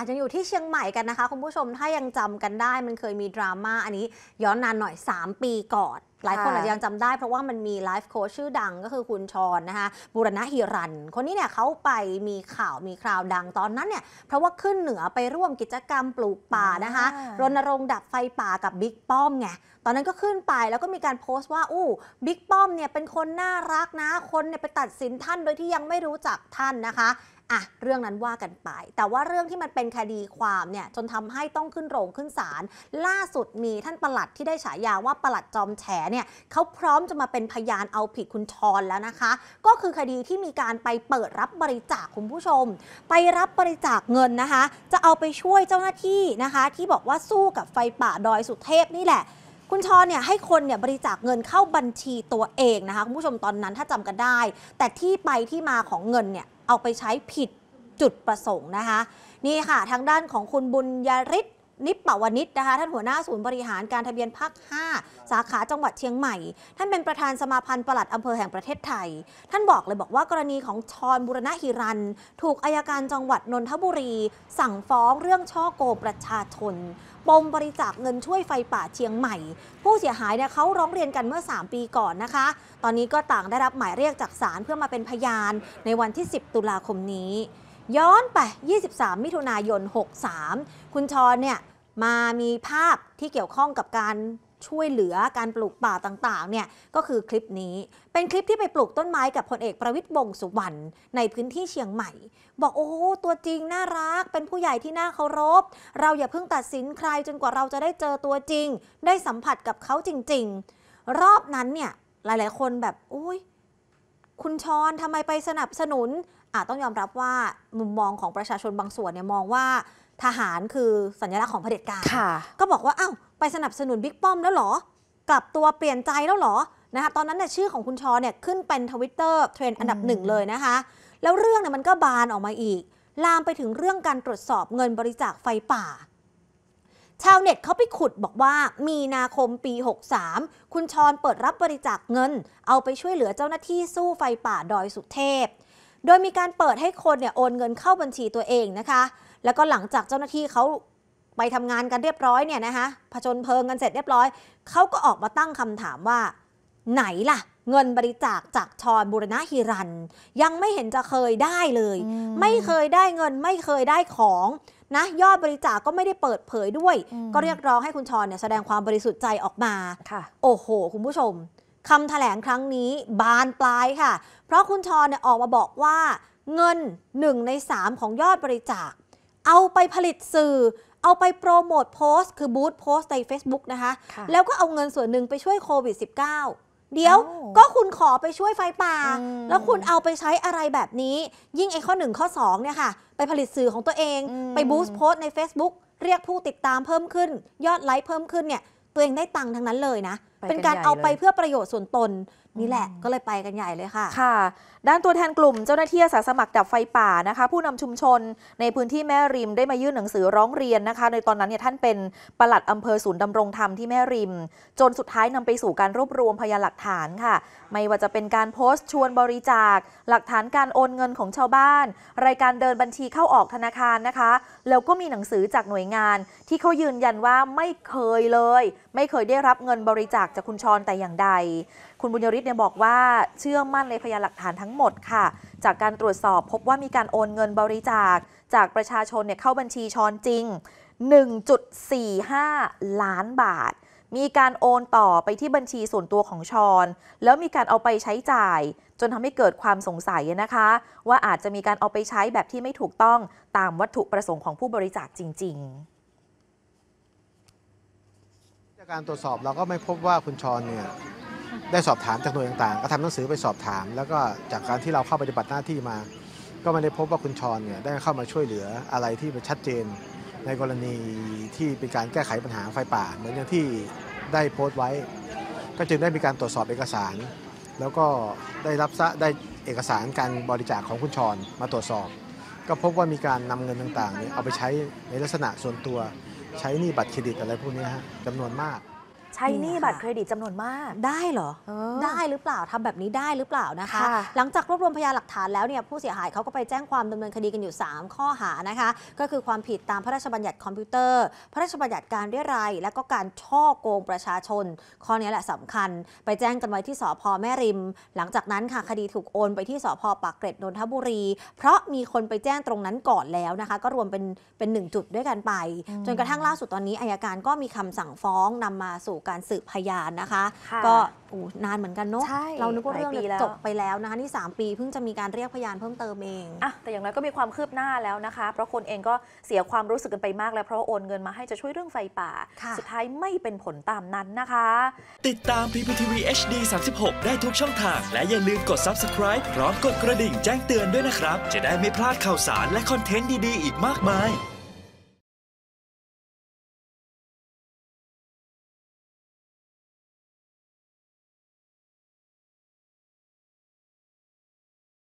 าจจะอยู่ที่เชียงใหม่กันนะคะคุณผู้ชมถ้ายังจำกันได้มันเคยมีดราม่าอันนี้ ย้อนนานหน่อย 3 ปีก่อน หลายคนอาจจะยังจำได้เพราะว่ามันมีไลฟ์โค้ชชื่อดังก็คือคุณชอนนะคะบุรณะฮิรัน คนนี้เนี่ยเขาไปมีข่าวมีคราวดังตอนนั้นเนี่ยเพราะว่าขึ้นเหนือไปร่วมกิจกรรมปลูกป่านะคะรณรงค์ดับไฟป่ากับบิ๊กป้อมไงตอนนั้นก็ขึ้นไปแล้วก็มีการโพสต์ว่าอู้บิ๊กป้อมเนี่ยเป็นคนน่ารักนะคนเนี่ยไปตัดสินท่านโดยที่ยังไม่รู้จักท่านนะคะอ่ะเรื่องนั้นว่ากันไป แต่ว่าเรื่องที่มันเป็นคดีความเนี่ยจนทำให้ต้องขึ้นโรงขึ้นศาลล่าสุดมีท่านประหลัดที่ได้ฉายาว่าประหลัดจอมแฉเนี่ยเขาพร้อมจะมาเป็นพยานเอาผิดคุณชอนแล้วนะคะ ก็คือคดีที่มีการไปเปิดรับบริจาคคุณผู้ชม ไปรับบริจาคเงินนะคะ จะเอาไปช่วยเจ้าหน้าที่นะคะที่บอกว่าสู้กับไฟป่าดอยสุเทพนี่แหละคุณชอนเนี่ยให้คนเนี่ยบริจาคเงินเข้าบัญชีตัวเองนะคะคุณผู้ชมตอนนั้นถ้าจำกันได้ แต่ที่ไปที่มาของเงินเนี่ยเอาไปใช้ผิดจุดประสงค์นะคะนี่ค่ะ ทางด้านของคุณบุญยริศนิปปวนิชนะคะ ท่านหัวหน้าศูนย์บริหารการทะเบียนพัก 5 สาขาจังหวัดเชียงใหม่ ท่านเป็นประธานสมาพันธ์ปลัดอำเภอแห่งประเทศไทย ท่านบอกเลยบอกว่ากรณีของชอนบุรณะฮิรันถูกอายการจังหวัดนนทบุรี สั่งฟ้องเรื่องช่อโกงประชาชนปมบริจาคเงินช่วยไฟป่าเชียงใหม่ ผู้เสียหายเนี่ยเขาร้องเรียนกันเมื่อ 3 ปีก่อนนะคะ ตอนนี้ก็ต่างได้รับหมายเรียกจากศาลเพื่อมาเป็นพยาน ในวันที่ 10 ตุลาคมนี้ย้อนไป 23 มิถุนายน 63 คุณชอนเนี่ยมามีภาพที่เกี่ยวข้องกับการช่วยเหลือการปลูกป่าต่างๆ เนี่ยก็คือคลิปนี้เป็นคลิปที่ไปปลูกต้นไม้กับพลเอกประวิทย์วงสุวรรณในพื้นที่เชียงใหม่ บอกโอ้ตัวจริงน่ารักเป็นผู้ใหญ่ที่น่าเคารพ เราอย่าเพิ่งตัดสินใครจนกว่าเราจะได้เจอตัวจริง ได้สัมผัสกับเขาจริงๆ รอบนั้นเนี่ยหลายๆ คนแบบโอ้ยคุณชอนทำไมไปสนับสนุนต้องยอมรับว่ามุมมองของประชาชนบางส่วนเนี่ยมองว่าทหารคือสัญลักษณ์ของเผด็จการก็บอกว่าอ้าวไปสนับสนุนบิ๊กป้อมแล้วหรอ กลับตัวเปลี่ยนใจแล้วหรอนะคะตอนนั้นเนี่ยชื่อของคุณชอเนี่ยขึ้นเป็นทวิตเตอร์เทรนด์อันดับหนึ่งเลยนะคะแล้วเรื่องเนี่ยมันก็บานออกมาอีก ลามไปถึงเรื่องการตรวจสอบเงินบริจาคไฟป่า ชาวเน็ตเขาไปขุดบอกว่ามีนาคมปี 63 คุณชอนเปิดรับบริจาคเงิน เอาไปช่วยเหลือเจ้าหน้าที่สู้ไฟป่าดอยสุเทพโดยมีการเปิดให้คนเนี่ยโอนเงินเข้าบัญชีตัวเองนะคะ แล้วก็หลังจากเจ้าหน้าที่เขาไปทำงานกันเรียบร้อยเนี่ยนะคะผจญเพลิงกันเสร็จเรียบร้อยเขาก็ออกมาตั้งคำถามว่าไหนล่ะ เงินบริจาคจากชอนบุรณะฮิรันยังไม่เห็นจะเคยได้เลย ไม่เคยได้เงินไม่เคยได้ของนะยอดบริจาคก็ไม่ได้เปิดเผยด้วย ก็เรียกร้องให้คุณชอนเนี่ยแสดงความบริสุทธิ์ใจออกมาโอ้โหคุณผู้ชมคำแถลงครั้งนี้บานปลายค่ะ เพราะคุณชรเนี่ยออกมาบอกว่า เงิน 1 ใน 3 ของยอดบริจาคเอาไปผลิตสื่อ เอาไปโปรโมทโพสต์ คือบูธโพสต์ใน Facebook นะคะคะแล้วก็เอาเงินส่วนหนึ่งไปช่วยโควิด -19 เดี๋ยวก็คุณขอไปช่วยไฟป่าแล้วคุณเอาไปใช้อะไรแบบนี้ ยิ่งไอ้ข้อ 1 ข้อ 2 เนี่ยค่ะ ไปผลิตสื่อของตัวเอง ไปบูสต์โพสต์ใน Facebook เรียกผู้ติดตามเพิ่มขึ้นยอดไลค์เพิ่มขึ้นเนี่ยตัวเองได้ตังค์ทั้งนั้นเลยนะเป็นการเอาไปเพื่อประโยชน์ส่วนตน นี่แหละก็เลยไปกันใหญ่เลยค่ะ ค่ะ ด้านตัวแทนกลุ่มเจ้าหน้าที่อาสาสมัคร ดับไฟป่านะคะ ผู้นำชุมชนในพื้นที่แม่ริมได้มายื่นหนังสือร้องเรียนนะคะ ในตอนนั้นเนี่ยท่านเป็นปลัดอำเภอศูนย์ดำรงธรรมที่แม่ริม จนสุดท้ายนำไปสู่การรวบรวมพยานหลักฐานค่ะ ไม่ว่าจะเป็นการโพสต์ชวนบริจาค หลักฐานการโอนเงินของชาวบ้าน รายการเดินบัญชีเข้าออกธนาคารนะคะ แล้วก็มีหนังสือจากหน่วยงาน ที่เขายืนยันว่าไม่เคยเลย ไม่เคยได้รับเงินบริจาคากจากคุณชอนแต่อย่างใด คุณบุญยริศเนี่ยบอกว่าเชื่อมั่นในพยานหลักฐานทั้งหมดค่ะ จากการตรวจสอบพบว่ามีการโอนเงินบริจาค จากประชาชนเนี่ยเข้าบัญชีชอนจริง 1.45 ล้านบาท มีการโอนต่อไปที่บัญชีส่วนตัวของชอน แล้วมีการเอาไปใช้จ่าย จนทำให้เกิดความสงสัยนะคะ ว่าอาจจะมีการเอาไปใช้แบบที่ไม่ถูกต้องตามวัตถุประสงค์ของผู้บริจาคจริง ๆการตรวจสอบเราก็ไม่พบว่าคุณชรเนี่ยได้สอบถามจากหน่วยต่างๆก็ทำหนังสือไปสอบถาม แล้วก็จากการที่เราเข้าปฏิบัติหน้าที่มา ก็ไม่ได้พบว่าคุณชรเนี่ยได้เข้ามาช่วยเหลืออะไรที่มันชัดเจนในกรณีที่เป็นการแก้ไขปัญหาไฟป่าเหมือนอย่างที่ได้โพสต์ไว้ ก็จึงได้มีการตรวจสอบเอกสาร แล้วก็ได้รับะได้เอกสารการบริจาคของคุณชรมาตรวจสอบ ก็พบว่ามีการนำเงินต่างๆเนี่ยเอาไปใช้ในลักษณะส่วนตัวใช้หนี้บัตรเครดิตอะไรพวกนี้ฮะจำนวนมากใช้หนี้บัตรเครดิตจำนวนมาก ได้เหรอ ได้หรือเปล่าทำแบบนี้ได้หรือเปล่านะคะ หลังจากรวบรวมพยานหลักฐานแล้วเนี่ยผู้เสียหายเขาก็ไปแจ้งความดำเนินคดีกันอยู่ 3 ข้อหานะคะ ก็คือความผิดตามพระราชบัญญัติคอมพิวเตอร์ พระราชบัญญัติการเรียรัยและก็การช่อโกงประชาชน ข้อนี้แหละสำคัญ ไปแจ้งกันไว้ที่สพแม่ริม หลังจากนั้นค่ะคดีถูกโอนไปที่สพปากเกร็ดนนทบุรี เพราะมีคนไปแจ้งตรงนั้นก่อนแล้วนะคะ ก็รวมเป็นเป็นหนึ่งจุดด้วยกันไป จนกระทั่งล่าสุดตอนนี้อายการก็มีคำสั่งฟ้องนำมาสู่การสืบพยานนะคะ ก็นานเหมือนกันเนาะเรานึกว่าเรื่องจบไปแล้วนะคะนี่ 3 ปีเพิ่งจะมีการเรียกพยานเพิ่มเติมเองอะแต่อย่างไรก็มีความคืบหน้าแล้วนะคะ เพราะคนเองก็เสียความรู้สึกกันไปมาก แล้วเพราะโอนเงินมาให้จะช่วยเรื่องไฟป่า สุดท้ายไม่เป็นผลตามนั้นนะคะ ติดตาม PPTV HD 36 ได้ทุกช่องทาง และอย่าลืมกด subscribe พร้อมกดกระดิ่งแจ้งเตือนด้วยนะครับจะได้ไม่พลาดข่าวสารและคอนเทนต์ดีๆ อีกมากมาย